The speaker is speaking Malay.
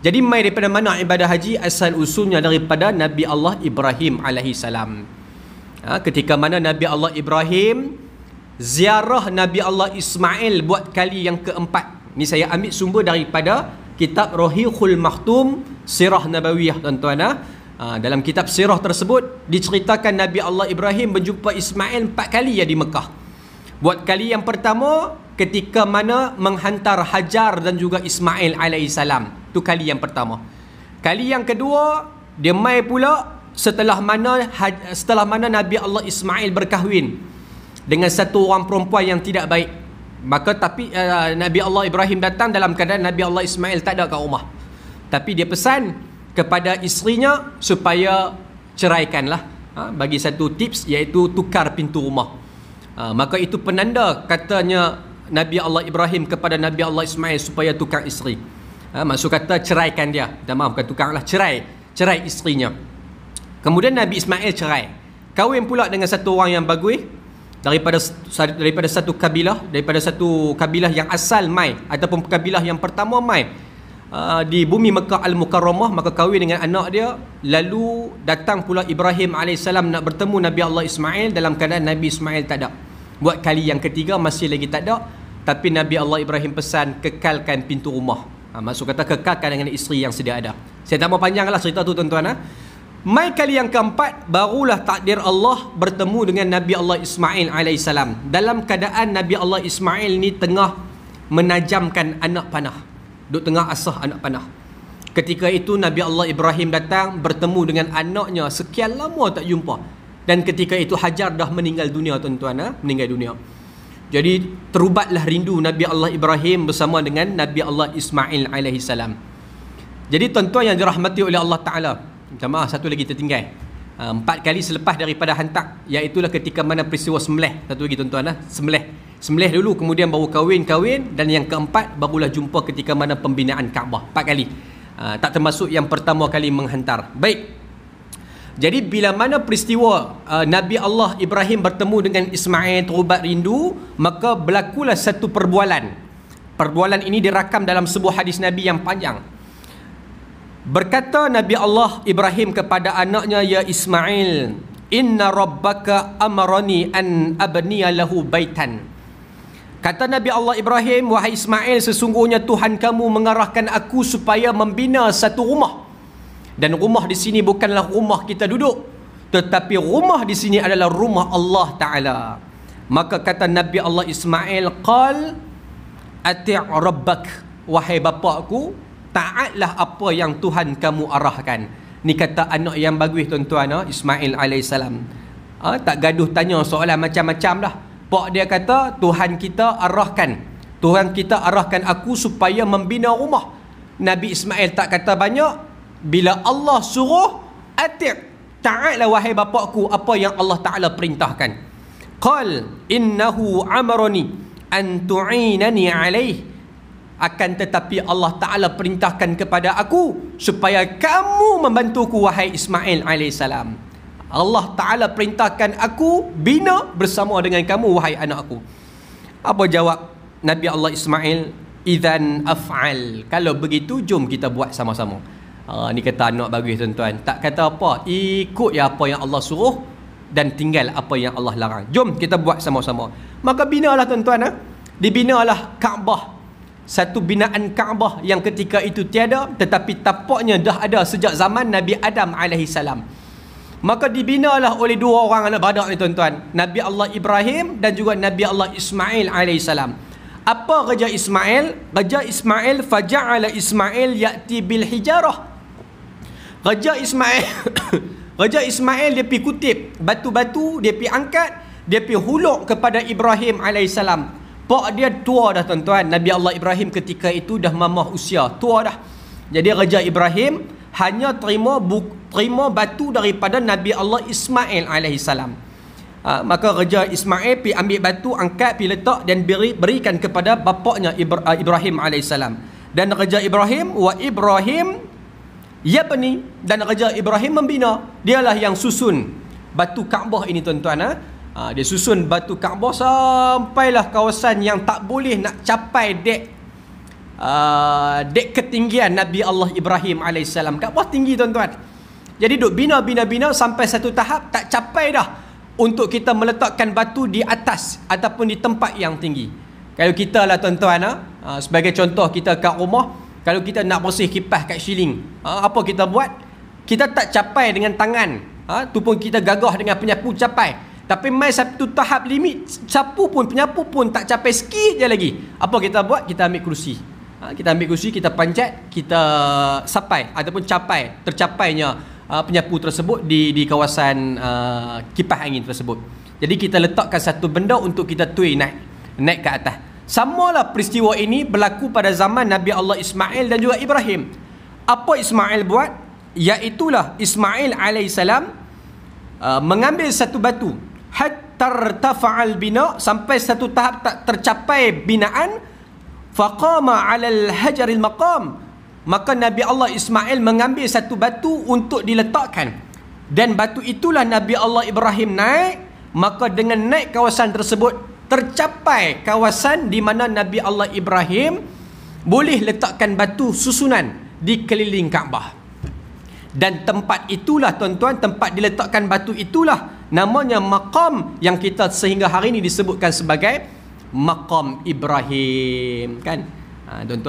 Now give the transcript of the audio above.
Jadi mai daripada mana ibadah haji asal usulnya daripada Nabi Allah Ibrahim alaihi salam. Ha, ketika mana Nabi Allah Ibrahim ziarah Nabi Allah Ismail buat kali yang keempat. Ni saya ambil sumber daripada kitab Rohiul Maktum Sirah Nabawiyah tuan-tuan ah. Ha, dalam kitab sirah tersebut diceritakan Nabi Allah Ibrahim berjumpa Ismail empat kali ya di Mekah. Buat kali yang pertama ketika mana menghantar Hajar dan juga Ismail alaihissalam. Tu kali yang pertama. Kali yang kedua, dia mai pula setelah mana setelah mana Nabi Allah Ismail berkahwin dengan satu orang perempuan yang tidak baik. Maka tapi uh, Nabi Allah Ibrahim datang dalam keadaan Nabi Allah Ismail tak ada kat rumah. Tapi dia pesan kepada isterinya supaya ceraikanlah. Ha, bagi satu tips iaitu tukar pintu rumah. Ha, maka itu penanda katanya Nabi Allah Ibrahim kepada Nabi Allah Ismail supaya tukar isteri. Ha, maksud kata ceraikan dia. Dah maaf bukan tukar lah. Cerai. Cerai isterinya. Kemudian Nabi Ismail cerai. Kahwin pula dengan satu orang yang bagus. Daripada daripada satu kabilah. Daripada satu kabilah yang asal mai. Ataupun kabilah yang pertama mai. Uh, di bumi Mekah Al-Mukarramah maka kahwin dengan anak dia lalu datang pula Ibrahim AS nak bertemu Nabi Allah Ismail dalam keadaan Nabi Ismail tak ada buat kali yang ketiga masih lagi tak ada tapi Nabi Allah Ibrahim pesan kekalkan pintu rumah. Ha, maksud kata kekalkan dengan isteri yang sedia ada. Saya tak mau panjanglah cerita tu tuan-tuan. Ha? Mai kali yang keempat barulah takdir Allah bertemu dengan Nabi Allah Ismail alaihissalam dalam keadaan Nabi Allah Ismail ni tengah menajamkan anak panah duduk tengah asah anak panah ketika itu Nabi Allah Ibrahim datang bertemu dengan anaknya sekian lama tak jumpa dan ketika itu Hajar dah meninggal dunia tuan-tuan ha? meninggal dunia jadi terubatlah rindu Nabi Allah Ibrahim bersama dengan Nabi Allah Ismail alaihi salam. Jadi tuan-tuan yang dirahmati oleh Allah Taala, Jemaah satu lagi tertinggal. Ah, empat kali selepas daripada hantar iaitu ketika mana peristiwa Semleh. Satu lagi tuan-tuan lah, Semleh. Semleh dulu kemudian baru kahwin-kahwin dan yang keempat barulah jumpa ketika mana pembinaan Kaabah. Empat kali. Ah, tak termasuk yang pertama kali menghantar. Baik. Jadi bila mana peristiwa uh, Nabi Allah Ibrahim bertemu dengan Ismail terubat rindu, maka berlakulah satu perbualan. Perbualan ini dirakam dalam sebuah hadis Nabi yang panjang. Berkata Nabi Allah Ibrahim kepada anaknya ya Ismail, "Inna rabbaka amarani an abniya lahu baitan." Kata Nabi Allah Ibrahim, "Wahai Ismail, sesungguhnya Tuhan kamu mengarahkan aku supaya membina satu rumah." dan rumah di sini bukanlah rumah kita duduk tetapi rumah di sini adalah rumah Allah taala maka kata nabi Allah Ismail qal ati' rabbak wahai bapakku taatlah apa yang Tuhan kamu arahkan ni kata anak yang bagus tuan-tuan ah, Ismail alaihi ha, tak gaduh tanya soalan macam-macam dah pak dia kata Tuhan kita arahkan Tuhan kita arahkan aku supaya membina rumah Nabi Ismail tak kata banyak bila Allah suruh atiq taatlah wahai bapakku apa yang Allah taala perintahkan qal innahu amarani an tu'inani alaih akan tetapi Allah taala perintahkan kepada aku supaya kamu membantuku wahai Ismail alaih salam. Allah taala perintahkan aku bina bersama dengan kamu wahai anakku apa jawab Nabi Allah Ismail idzan af'al kalau begitu jom kita buat sama-sama Ha, ni kata anak bagus tuan-tuan. Tak kata apa. Ikut ya apa yang Allah suruh dan tinggal apa yang Allah larang. Jom kita buat sama-sama. Maka binalah tuan-tuan. Ha? Dibinalah Kaabah. Satu binaan Kaabah yang ketika itu tiada. Tetapi tapaknya dah ada sejak zaman Nabi Adam AS. Maka dibinalah oleh dua orang anak badak ni tuan-tuan. Nabi Allah Ibrahim dan juga Nabi Allah Ismail AS. Apa kerja Ismail? Kerja Ismail faja'ala Ismail yakti bil hijarah. Raja Ismail Raja Ismail dia pergi kutip batu-batu, dia pergi angkat, dia pergi huluk kepada Ibrahim AS. Pak dia tua dah tuan-tuan. Nabi Allah Ibrahim ketika itu dah mamah usia. Tua dah. Jadi Raja Ibrahim hanya terima terima batu daripada Nabi Allah Ismail AS. Ha, ah, maka Raja Ismail pi ambil batu, angkat, pi letak dan beri, berikan kepada bapaknya ah, Ibrahim AS. Dan Raja Ibrahim, wa Ibrahim Yabni dan Raja Ibrahim membina Dialah yang susun batu Kaabah ini tuan-tuan ha? ha? Dia susun batu Kaabah Sampailah kawasan yang tak boleh nak capai dek uh, Dek ketinggian Nabi Allah Ibrahim AS Kaabah tinggi tuan-tuan Jadi duk bina-bina-bina sampai satu tahap Tak capai dah untuk kita meletakkan batu di atas Ataupun di tempat yang tinggi Kalau kita lah tuan-tuan ha? ha sebagai contoh kita kat rumah kalau kita nak bersih kipas kat shilling ha, Apa kita buat? Kita tak capai dengan tangan ha, Tu pun kita gagah dengan penyapu capai Tapi mai satu tahap limit Sapu pun penyapu pun tak capai sikit je lagi Apa kita buat? Kita ambil kerusi ha, Kita ambil kerusi, kita panjat Kita sapai ataupun capai Tercapainya uh, penyapu tersebut Di, di kawasan uh, kipas angin tersebut Jadi kita letakkan satu benda Untuk kita tuai naik Naik ke atas Samalah peristiwa ini berlaku pada zaman Nabi Allah Ismail dan juga Ibrahim. Apa Ismail buat? Iaitulah Ismail AS uh, mengambil satu batu. Hattartafa'al bina sampai satu tahap tak tercapai binaan. Faqama alal hajaril maqam. Maka Nabi Allah Ismail mengambil satu batu untuk diletakkan. Dan batu itulah Nabi Allah Ibrahim naik. Maka dengan naik kawasan tersebut tercapai kawasan di mana Nabi Allah Ibrahim boleh letakkan batu susunan di keliling Kaabah. Dan tempat itulah tuan-tuan, tempat diletakkan batu itulah namanya maqam yang kita sehingga hari ini disebutkan sebagai maqam Ibrahim, kan? Ha, tuan-tuan